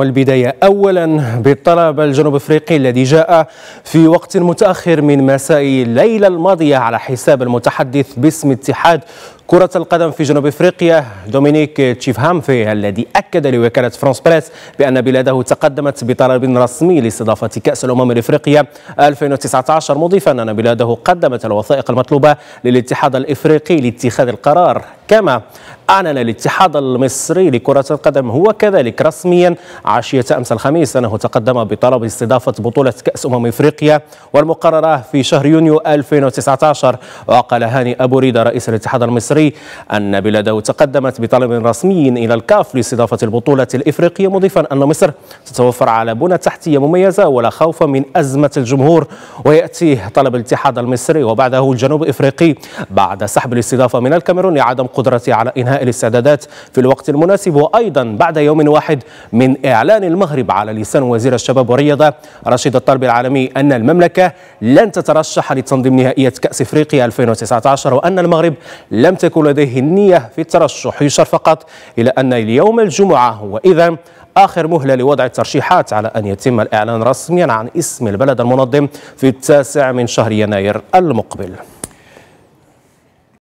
والبداية أولا بالطلب الجنوب أفريقي الذي جاء في وقت متأخر من مساء الليلة الماضية على حساب المتحدث باسم اتحاد كرة القدم في جنوب افريقيا دومينيك تشيف هامفي الذي اكد لوكالة فرانس بريس بان بلاده تقدمت بطلب رسمي لاستضافة كأس الامم الافريقية 2019 مضيفا ان بلاده قدمت الوثائق المطلوبة للاتحاد الافريقي لاتخاذ القرار كما أعلن الاتحاد المصري لكرة القدم هو كذلك رسميا عشية أمس الخميس أنه تقدم بطلب استضافة بطولة كأس أمم إفريقيا والمقررة في شهر يونيو 2019 وقال هاني أبو ريدة رئيس الاتحاد المصري أن بلاده تقدمت بطلب رسمي إلى الكاف لاستضافة البطولة الإفريقية مضيفا أن مصر تتوفر على بنى تحتية مميزة ولا خوف من أزمة الجمهور ويأتي طلب الاتحاد المصري وبعده الجنوب إفريقي بعد سحب الاستضافة من الكاميرون لعدم القدرة على إنهاء الاستعدادات في الوقت المناسب وأيضا بعد يوم واحد من إعلان المغرب على لسان وزير الشباب والرياضة رشيد الطلب العالمي أن المملكة لن تترشح لتنظيم نهائية كأس إفريقيا 2019 وأن المغرب لم تكن لديه النية في الترشح يشار فقط إلى أن اليوم الجمعة هو إذا آخر مهلة لوضع الترشيحات على أن يتم الإعلان رسميا عن اسم البلد المنظم في التاسع من شهر يناير المقبل